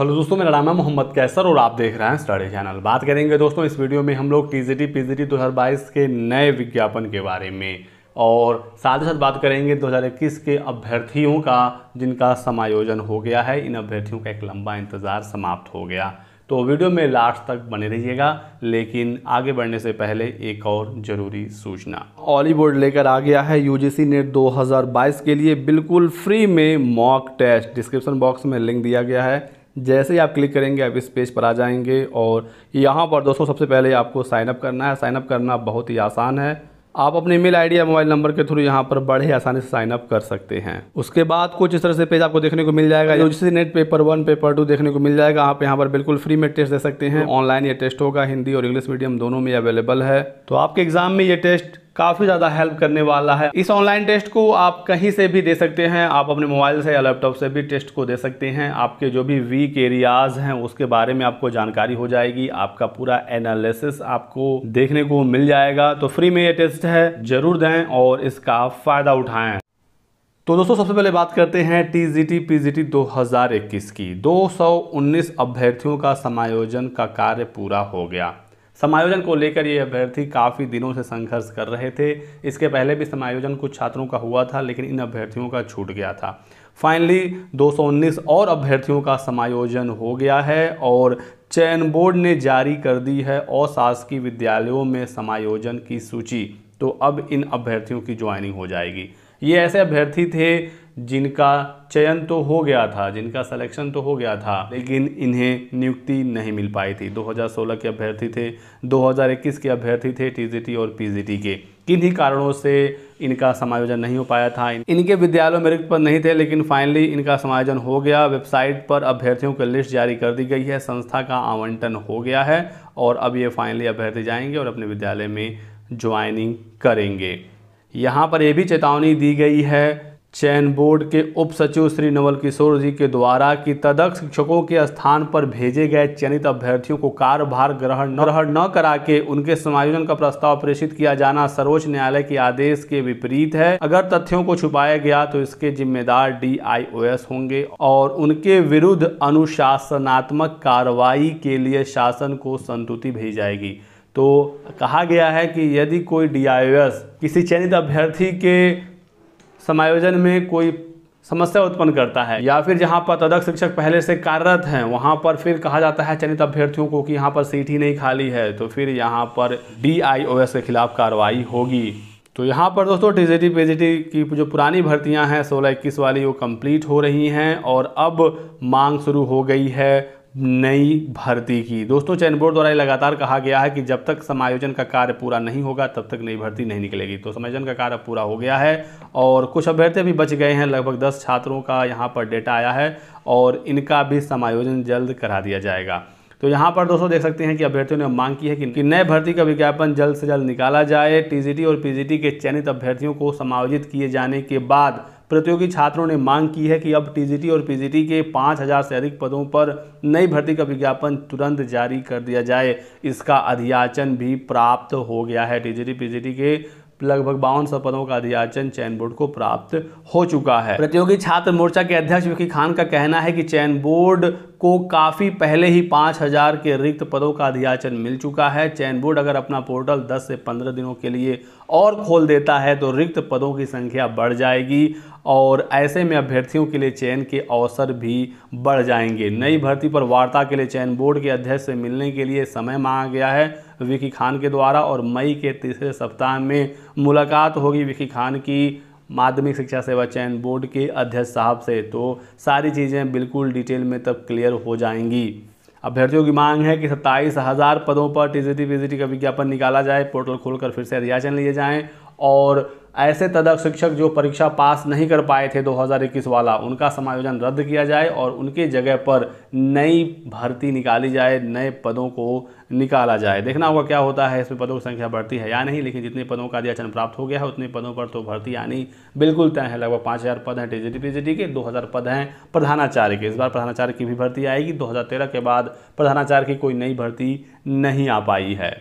hello दोस्तों मेरा नाम है मोहम्मद कैसर और आप देख रहे हैं स्टडी चैनल बात करेंगे दोस्तों इस वीडियो में हम लोग T G T P G T दो हज़ार बाईस के नए विज्ञापन के बारे में और साथ ही साथ बात करेंगे 2021 के अभ्यर्थियों का जिनका समायोजन हो गया है इन अभ्यर्थियों का एक लंबा इंतज़ार समाप्त हो गया तो वीडियो में लास्ट तक बने रहिएगा लेकिन आगे बढ़ने से पहले एक और ज़रूरी सूचना ऑलीवुड लेकर आ गया है यूजीसी नेट 2022 के लिए बिल्कुल फ्री में मॉक टेस्ट डिस्क्रिप्शन बॉक्स में लिंक दिया गया है जैसे ही आप क्लिक करेंगे आप इस पेज पर आ जाएंगे और यहाँ पर दोस्तों सबसे पहले आपको साइनअप करना है साइनअप करना बहुत ही आसान है आप अपने ईमेल आईडी या मोबाइल नंबर के थ्रू यहाँ पर बड़े आसानी से साइन अप कर सकते हैं उसके बाद कुछ इस तरह से पेज आपको देखने को मिल जाएगा जिससे NET paper one paper two देखने को मिल जाएगा आप यहाँ पर बिल्कुल फ्री में टेस्ट दे सकते हैं ऑनलाइन ये टेस्ट होगा हिंदी और इंग्लिश मीडियम दोनों में अवेलेबल है तो आपके एग्जाम में ये टेस्ट काफ़ी ज़्यादा हेल्प करने वाला है इस ऑनलाइन टेस्ट को आप कहीं से भी दे सकते हैं आप अपने मोबाइल से या लैपटॉप से भी टेस्ट को दे सकते हैं आपके जो भी वीक एरियाज हैं उसके बारे में आपको जानकारी हो जाएगी आपका पूरा एनालिसिस आपको देखने को मिल जाएगा तो फ्री में ये टेस्ट है ज़रूर दें और इसका फ़ायदा उठाएं तो दोस्तों सबसे पहले बात करते हैं T T T G G P दो हजार इक्कीस की दो सौ उन्नीस अभ्यर्थियों का समायोजन का कार्य पूरा हो गया समायोजन को लेकर ये अभ्यर्थी काफ़ी दिनों से संघर्ष कर रहे थे इसके पहले भी समायोजन कुछ छात्रों का हुआ था लेकिन इन अभ्यर्थियों का छूट गया था फाइनली 219 और अभ्यर्थियों का समायोजन हो गया है और चयन बोर्ड ने जारी कर दी है अशासकीय विद्यालयों में समायोजन की सूची तो अब इन अभ्यर्थियों की ज्वाइनिंग हो जाएगी ये ऐसे अभ्यर्थी थे जिनका चयन तो हो गया था जिनका सिलेक्शन तो हो गया था लेकिन इन्हें नियुक्ति नहीं मिल पाई थी 2016 के अभ्यर्थी थे 2021 के अभ्यर्थी थे टीजीटी और पीजीटी के किन्हीं कारणों से इनका समायोजन नहीं हो पाया था इनके विद्यालयों में रिक्त पद नहीं थे लेकिन फाइनली इनका समायोजन हो गया वेबसाइट पर अभ्यर्थियों की लिस्ट जारी कर दी गई है संस्था का आवंटन हो गया है और अब ये फाइनली अभ्यर्थी जाएंगे और अपने विद्यालय में ज्वाइनिंग करेंगे यहाँ पर यह भी चेतावनी दी गई है चयन बोर्ड के उप सचिव श्री नवल किशोर जी के द्वारा कि तदक शिक्षकों के स्थान पर भेजे गए चयनित अभ्यर्थियों को कार्यभार ग्रहण ग्रहण न करा के उनके समायोजन का प्रस्ताव प्रेषित किया जाना सर्वोच्च न्यायालय के आदेश के विपरीत है अगर तथ्यों को छुपाया गया तो इसके जिम्मेदार डी होंगे और उनके विरुद्ध अनुशासनात्मक कार्रवाई के लिए शासन को संतुति भेजी जाएगी तो कहा गया है कि यदि कोई डी किसी चयनित अभ्यर्थी के समायोजन में कोई समस्या उत्पन्न करता है या फिर जहाँ पर तदक शिक्षक पहले से कार्यरत हैं वहाँ पर फिर कहा जाता है चयनित अभ्यर्थियों को कि यहाँ पर सीट ही नहीं खाली है तो फिर यहाँ पर डी के खिलाफ कार्रवाई होगी तो यहाँ पर दोस्तों टीजीटी पीजीटी की जो पुरानी भर्तियाँ हैं सोलह इक्कीस वाली वो कंप्लीट हो रही हैं और अब मांग शुरू हो गई है नई भर्ती की दोस्तों चयन बोर्ड द्वारा लगातार कहा गया है कि जब तक समायोजन का कार्य पूरा नहीं होगा तब तक नई भर्ती नहीं निकलेगी तो समायोजन का कार्य पूरा हो गया है और कुछ अभ्यर्थी भी बच गए हैं लगभग दस छात्रों का यहाँ पर डेटा आया है और इनका भी समायोजन जल्द करा दिया जाएगा तो यहाँ पर दोस्तों देख सकते हैं कि अभ्यर्थियों ने मांग की है कि नए भर्ती का विज्ञापन जल्द से जल्द निकाला जाए टीजीटी और पीजीटी के चयनित अभ्यर्थियों को समायोजित किए जाने के बाद प्रतियोगी छात्रों ने मांग की है कि अब टीजीटी और पीजीटी के 5000 से अधिक पदों पर नई भर्ती का विज्ञापन तुरंत जारी कर दिया जाए इसका अधियाचन भी प्राप्त हो गया है टीजीटी पीजीटी के लगभग बावन सौ पदों का अधियाचन चयन बोर्ड को प्राप्त हो चुका है प्रतियोगी छात्र मोर्चा के अध्यक्ष विकी खान का कहना है कि चयन बोर्ड को काफ़ी पहले ही 5000 के रिक्त पदों का अधियाचन मिल चुका है चयन बोर्ड अगर अपना पोर्टल 10 से 15 दिनों के लिए और खोल देता है तो रिक्त पदों की संख्या बढ़ जाएगी और ऐसे में अभ्यर्थियों के लिए चयन के अवसर भी बढ़ जाएंगे नई भर्ती पर वार्ता के लिए चयन बोर्ड के अध्यक्ष से मिलने के लिए समय मांगा गया है विकी खान के द्वारा और मई के तीसरे सप्ताह में मुलाकात होगी विकी खान की माध्यमिक शिक्षा सेवा चयन बोर्ड के अध्यक्ष साहब से तो सारी चीज़ें बिल्कुल डिटेल में तब क्लियर हो जाएंगी अभ्यर्थियों की मांग है कि सत्ताईस हज़ार पदों पर टीजीटी पीजीटी का विज्ञापन निकाला जाए पोर्टल खोलकर फिर से अध्याचन लिए जाएं और ऐसे तदक शिक्षक जो परीक्षा पास नहीं कर पाए थे 2021 वाला उनका समायोजन रद्द किया जाए और उनके जगह पर नई भर्ती निकाली जाए नए पदों को निकाला जाए देखना होगा क्या होता है इसमें पदों की संख्या बढ़ती है या नहीं लेकिन जितने पदों का अध्याचन प्राप्त हो गया है उतने पदों पर तो भर्ती आनी बिल्कुल तय है लगभग पाँच हज़ार पद हैं टीजीटी पीजीटी के दो हज़ार पद हैं प्रधानाचार्य के इस बार प्रधानाचार्य की भी भर्ती आएगी दो के बाद प्रधानाचार्य की कोई नई भर्ती नहीं आ पाई है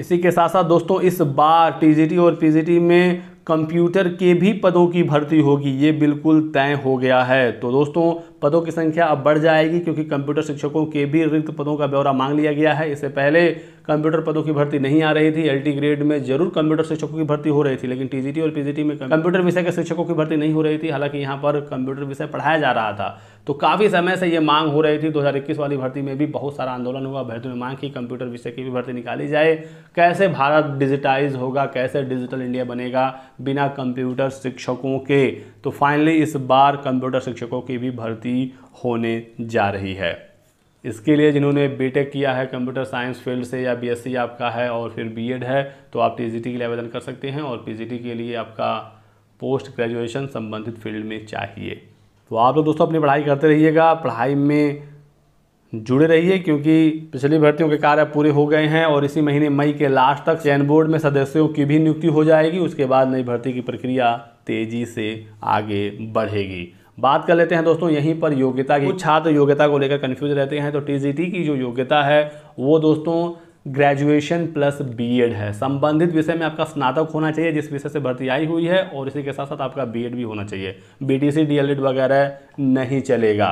इसी के साथ साथ दोस्तों इस बार टी और पी में कंप्यूटर के भी पदों की भर्ती होगी ये बिल्कुल तय हो गया है तो दोस्तों पदों की संख्या अब बढ़ जाएगी क्योंकि कंप्यूटर शिक्षकों के भी रिक्त पदों का ब्यौरा मांग लिया गया है इससे पहले कंप्यूटर पदों की भर्ती नहीं आ रही थी एलटी ग्रेड में जरूर कंप्यूटर शिक्षकों की भर्ती हो रही थी लेकिन टीजीटी और पीजीटी में कंप्यूटर विषय के शिक्षकों की भर्ती नहीं हो रही थी हालांकि यहाँ पर कंप्यूटर विषय पढ़ाया जा रहा था तो काफ़ी समय से ये मांग हो रही थी 2021 वाली भर्ती में भी बहुत सारा आंदोलन हुआ भर्ती में मांग की कंप्यूटर विषय की भी भर्ती निकाली जाए कैसे भारत डिजिटाइज होगा कैसे डिजिटल इंडिया बनेगा बिना कंप्यूटर शिक्षकों के तो फाइनली इस बार कंप्यूटर शिक्षकों की भी भर्ती होने जा रही है इसके लिए जिन्होंने बीटेक किया है कंप्यूटर साइंस फील्ड से या बीएससी आपका है और फिर बीएड है तो आप टीजीटी के लिए आवेदन कर सकते हैं और पीजीटी के लिए आपका पोस्ट ग्रेजुएशन संबंधित फील्ड में चाहिए तो आप लोग दोस्तों अपनी पढ़ाई करते रहिएगा पढ़ाई में जुड़े रहिए क्योंकि पिछली भर्तियों के कार्य पूरे हो गए हैं और इसी महीने मई के लास्ट तक चयन बोर्ड में सदस्यों की भी नियुक्ति हो जाएगी उसके बाद नई भर्ती की प्रक्रिया तेजी से आगे बढ़ेगी बात कर लेते हैं दोस्तों यहीं पर योग्यता की छात्र योग्यता को लेकर कन्फ्यूज रहते हैं तो टी की जो योग्यता है वो दोस्तों ग्रेजुएशन प्लस बीएड है संबंधित विषय में आपका स्नातक होना चाहिए जिस विषय से भर्ती आई हुई है और इसी के साथ साथ आपका बीएड भी होना चाहिए बीटीसी डीएलएड वगैरह नहीं चलेगा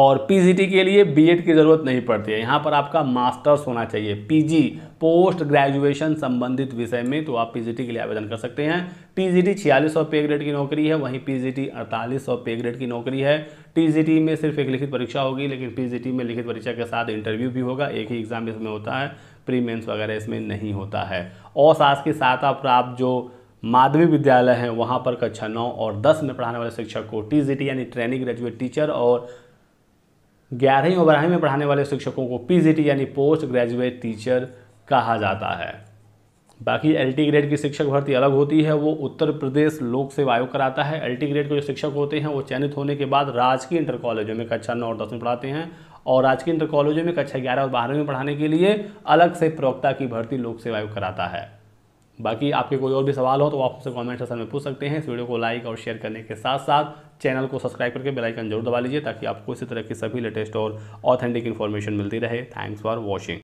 और पीजीटी के लिए बीएड की ज़रूरत नहीं पड़ती है यहाँ पर आपका मास्टर्स होना चाहिए पीजी पोस्ट ग्रेजुएशन संबंधित विषय में तो आप पीजीटी के लिए आवेदन कर सकते हैं टीजीटी 4600 पे ग्रेड की नौकरी है वहीं पीजीटी 4800 पे ग्रेड की नौकरी है टीजीटी में सिर्फ एक लिखित परीक्षा होगी लेकिन पी में लिखित परीक्षा के साथ इंटरव्यू भी होगा एक ही एग्ज़ाम इसमें होता है प्री वगैरह इसमें नहीं होता है और सास के साथ आप जो माध्यमिक विद्यालय हैं वहाँ पर कक्षा नौ और दस में पढ़ाने वाले शिक्षक को टी यानी ट्रेनिंग ग्रेजुएट टीचर और ग्यारहवीं और बारहवीं में पढ़ाने वाले शिक्षकों को पीजीटी यानी पोस्ट ग्रेजुएट टीचर कहा जाता है बाकी एल ग्रेड की शिक्षक भर्ती अलग होती है वो उत्तर प्रदेश लोक सेवा आयोग कराता है एल ग्रेड के जो शिक्षक होते हैं वो चयनित होने के बाद राजकीय इंटर कॉलेजों में कक्षा नौ और दसवीं पढ़ाते हैं और राजकीय इंटर कॉलेजों में कक्षा ग्यारह और बारहवीं पढ़ाने के लिए अलग से प्रवक्ता की भर्ती लोक सेवा आयोग कराता है बाकी आपके कोई और भी सवाल हो तो आप हमसे कमेंट सेक्शन में पूछ सकते हैं इस वीडियो को लाइक और शेयर करने के साथ साथ चैनल को सब्सक्राइब करके बेल आइकन जरूर दबा लीजिए ताकि आपको इसी तरह की सभी लेटेस्ट और ऑथेंटिक इन्फॉर्मेशन मिलती रहे थैंक्स फॉर वॉचिंग